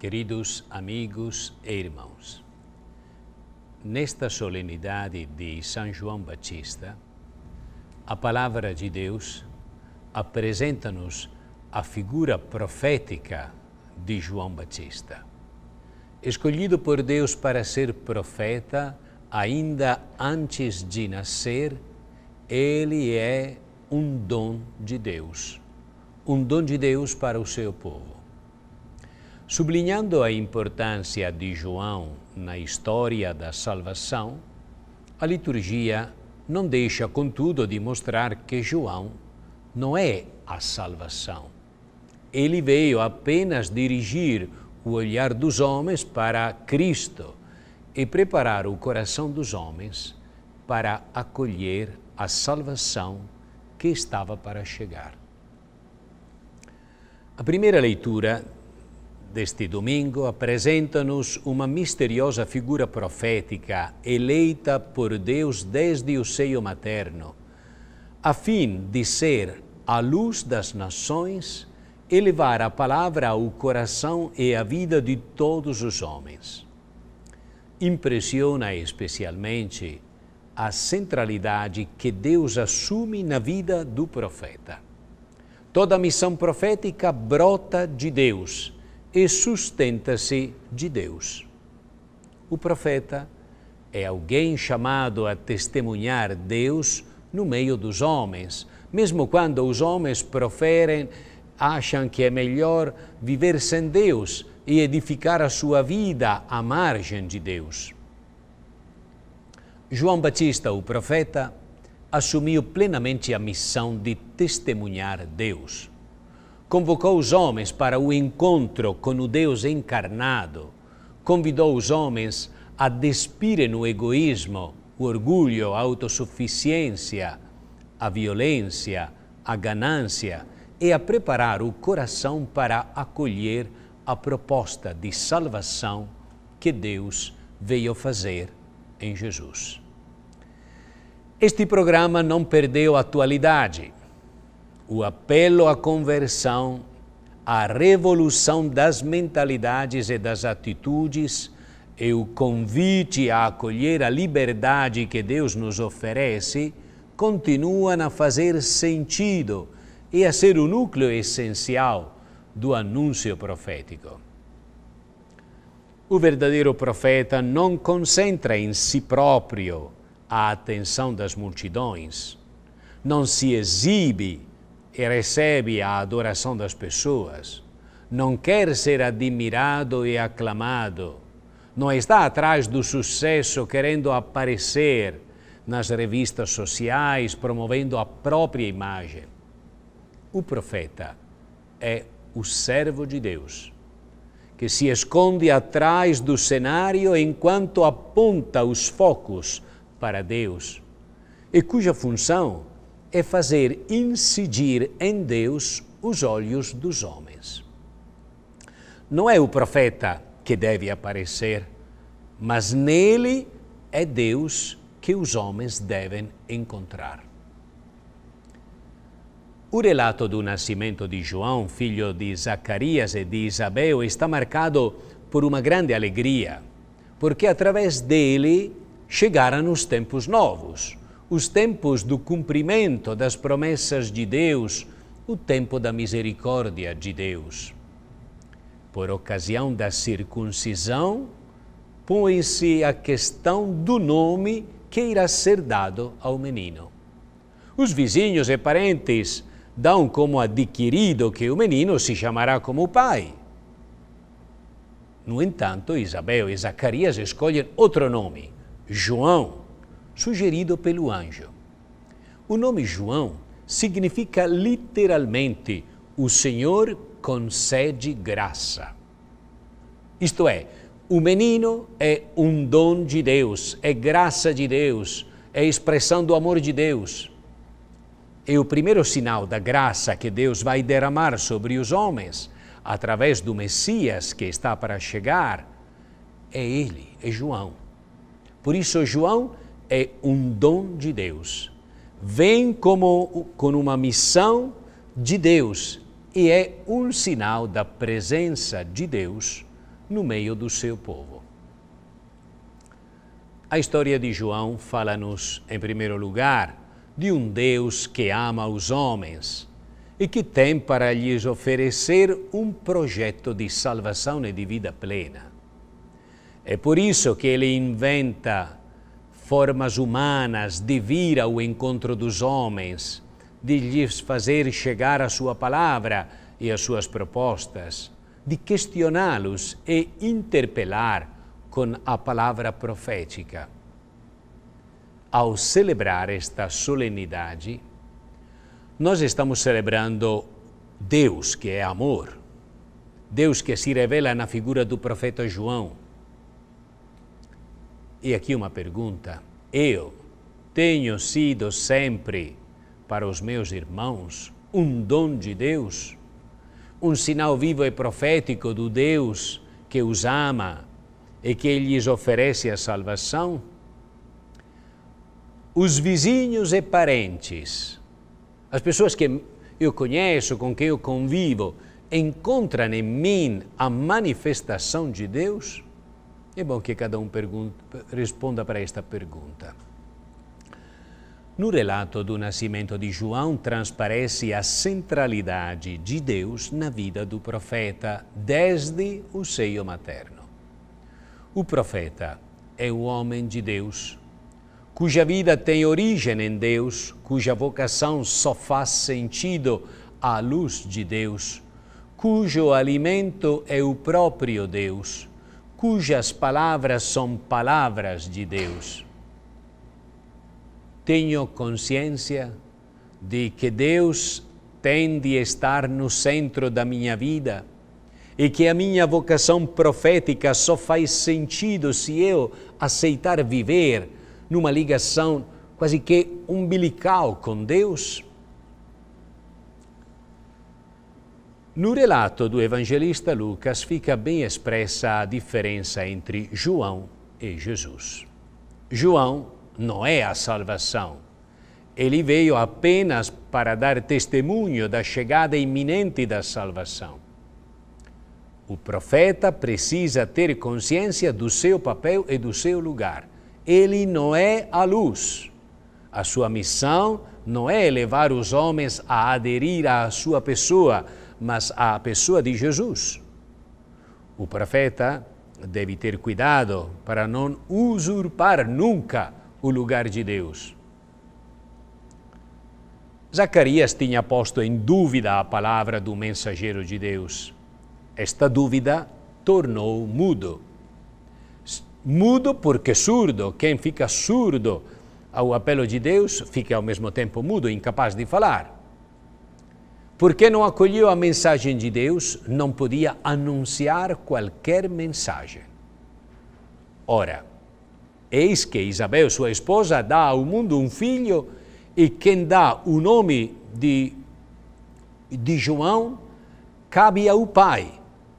Queridos amigos e irmãos, nesta solenidade de São João Batista, a palavra de Deus apresenta-nos a figura profética de João Batista. Escolhido por Deus para ser profeta, ainda antes de nascer, ele é um dom de Deus, um dom de Deus para o seu povo Sublinhando a importância de João na história da salvação, a liturgia não deixa, contudo, de mostrar que João não é a salvação. Ele veio apenas dirigir o olhar dos homens para Cristo e preparar o coração dos homens para acolher a salvação que estava para chegar. A primeira leitura deste domingo apresenta-nos uma misteriosa figura profética eleita por Deus desde o seio materno, a fim de ser a luz das nações e levar a palavra ao coração e à vida de todos os homens. Impressiona especialmente a centralidade que Deus assume na vida do profeta. Toda missão profética brota de Deus e sustenta-se de Deus. O profeta é alguém chamado a testemunhar Deus no meio dos homens, mesmo quando os homens proferem, acham que é melhor viver sem Deus e edificar a sua vida à margem de Deus. João Batista, o profeta, assumiu plenamente a missão de testemunhar Deus convocou os homens para o encontro com o Deus encarnado, convidou os homens a despirem o egoísmo, o orgulho, a autossuficiência, a violência, a ganância e a preparar o coração para acolher a proposta de salvação que Deus veio fazer em Jesus. Este programa não perdeu atualidade o apelo à conversão, à revolução das mentalidades e das atitudes e o convite a acolher a liberdade que Deus nos oferece continuam a fazer sentido e a ser o núcleo essencial do anúncio profético. O verdadeiro profeta não concentra em si próprio a atenção das multidões, não se exibe que recebe a adoração das pessoas não quer ser admirado e aclamado, não está atrás do sucesso querendo aparecer nas revistas sociais, promovendo a própria imagem. O profeta é o servo de Deus, que se esconde atrás do cenário enquanto aponta os focos para Deus e cuja função é fazer incidir em Deus os olhos dos homens. Não é o profeta que deve aparecer, mas nele é Deus que os homens devem encontrar. O relato do nascimento de João, filho de Zacarias e de Isabel, está marcado por uma grande alegria, porque através dele chegaram os tempos novos os tempos do cumprimento das promessas de Deus, o tempo da misericórdia de Deus. Por ocasião da circuncisão, põe-se a questão do nome que irá ser dado ao menino. Os vizinhos e parentes dão como adquirido que o menino se chamará como pai. No entanto, Isabel e Zacarias escolhem outro nome, João sugerido pelo anjo. O nome João significa literalmente o Senhor concede graça. Isto é, o menino é um dom de Deus, é graça de Deus, é expressão do amor de Deus. E é o primeiro sinal da graça que Deus vai derramar sobre os homens, através do Messias que está para chegar, é ele, é João. Por isso, João é um dom de Deus. Vem como com uma missão de Deus e é um sinal da presença de Deus no meio do seu povo. A história de João fala-nos, em primeiro lugar, de um Deus que ama os homens e que tem para lhes oferecer um projeto de salvação e de vida plena. É por isso que ele inventa formas humanas de vir ao encontro dos homens, de lhes fazer chegar a sua palavra e as suas propostas, de questioná-los e interpelar com a palavra profética. Ao celebrar esta solenidade, nós estamos celebrando Deus que é amor, Deus que se revela na figura do profeta João e aqui uma pergunta. Eu tenho sido sempre para os meus irmãos um dom de Deus, um sinal vivo e profético do Deus que os ama e que lhes oferece a salvação? Os vizinhos e parentes, as pessoas que eu conheço, com quem eu convivo, encontram em mim a manifestação de Deus? É bom que cada um pergunta, responda para esta pergunta. No relato do nascimento de João, transparece a centralidade de Deus na vida do profeta desde o seio materno. O profeta é o homem de Deus, cuja vida tem origem em Deus, cuja vocação só faz sentido à luz de Deus, cujo alimento é o próprio Deus cujas palavras são palavras de Deus. Tenho consciência de que Deus tem de estar no centro da minha vida e que a minha vocação profética só faz sentido se eu aceitar viver numa ligação quase que umbilical com Deus No relato do evangelista Lucas fica bem expressa a diferença entre João e Jesus. João não é a salvação. Ele veio apenas para dar testemunho da chegada iminente da salvação. O profeta precisa ter consciência do seu papel e do seu lugar. Ele não é a luz. A sua missão não é levar os homens a aderir à sua pessoa, mas à pessoa de Jesus. O profeta deve ter cuidado para não usurpar nunca o lugar de Deus. Zacarias tinha posto em dúvida a palavra do mensageiro de Deus. Esta dúvida tornou mudo. Mudo porque surdo. Quem fica surdo ao apelo de Deus fica ao mesmo tempo mudo, incapaz de falar. Porque não acolheu a mensagem de Deus, não podia anunciar qualquer mensagem. Ora, eis que Isabel, sua esposa, dá ao mundo um filho e quem dá o nome de, de João cabe ao pai.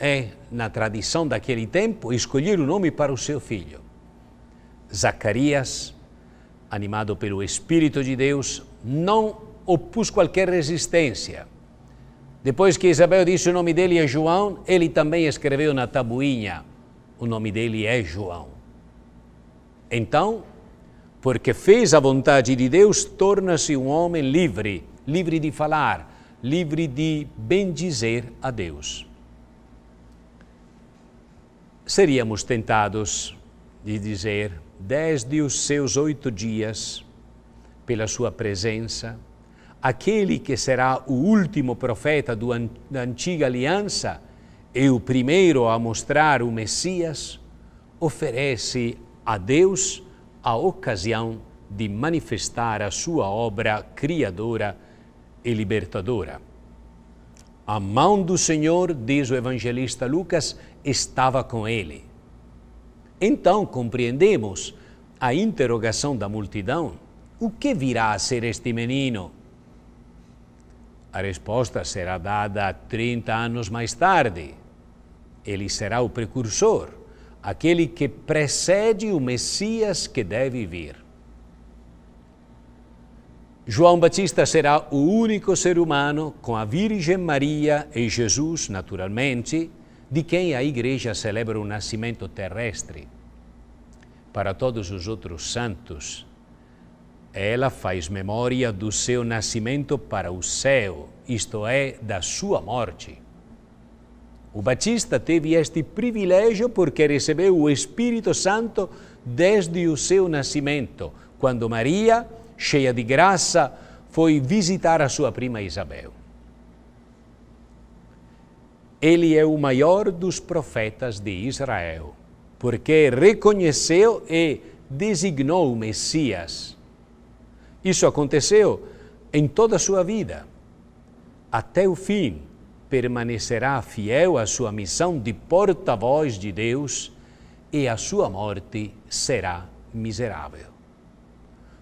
É, na tradição daquele tempo, escolher o nome para o seu filho. Zacarias, animado pelo Espírito de Deus, não opus qualquer resistência depois que Isabel disse o nome dele é João, ele também escreveu na tabuinha: o nome dele é João. Então, porque fez a vontade de Deus, torna-se um homem livre, livre de falar, livre de bendizer a Deus. Seríamos tentados de dizer, desde os seus oito dias, pela sua presença, aquele que será o último profeta do, da antiga aliança e o primeiro a mostrar o Messias, oferece a Deus a ocasião de manifestar a sua obra criadora e libertadora. A mão do Senhor, diz o evangelista Lucas, estava com ele. Então compreendemos a interrogação da multidão: o que virá a ser este menino? A resposta será dada 30 anos mais tarde. Ele será o precursor, aquele que precede o Messias que deve vir. João Batista será o único ser humano, com a Virgem Maria e Jesus, naturalmente, de quem a Igreja celebra o nascimento terrestre. Para todos os outros santos, ela faz memória do seu nascimento para o céu, isto é, da sua morte. O Batista teve este privilégio porque recebeu o Espírito Santo desde o seu nascimento, quando Maria, cheia de graça, foi visitar a sua prima Isabel. Ele é o maior dos profetas de Israel, porque reconheceu e designou o Messias isso aconteceu em toda a sua vida. Até o fim, permanecerá fiel à sua missão de porta-voz de Deus e a sua morte será miserável.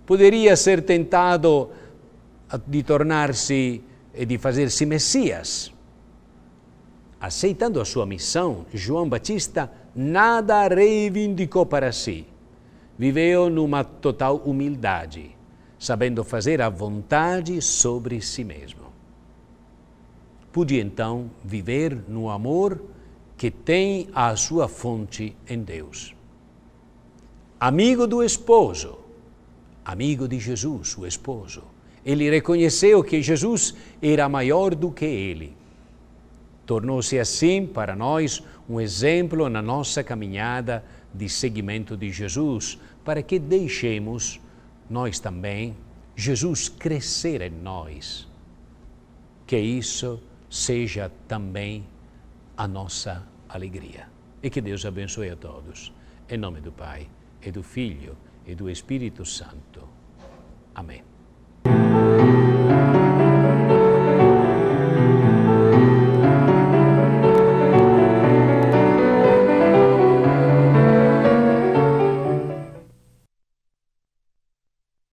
Poderia ser tentado de tornar-se e de fazer-se Messias. Aceitando a sua missão, João Batista nada reivindicou para si. Viveu numa total humildade sabendo fazer a vontade sobre si mesmo. Pude então viver no amor que tem a sua fonte em Deus. Amigo do esposo, amigo de Jesus, o esposo, ele reconheceu que Jesus era maior do que ele. Tornou-se assim para nós um exemplo na nossa caminhada de seguimento de Jesus, para que deixemos nós também, Jesus crescer em nós, que isso seja também a nossa alegria. E que Deus abençoe a todos. Em nome do Pai, e do Filho, e do Espírito Santo. Amém.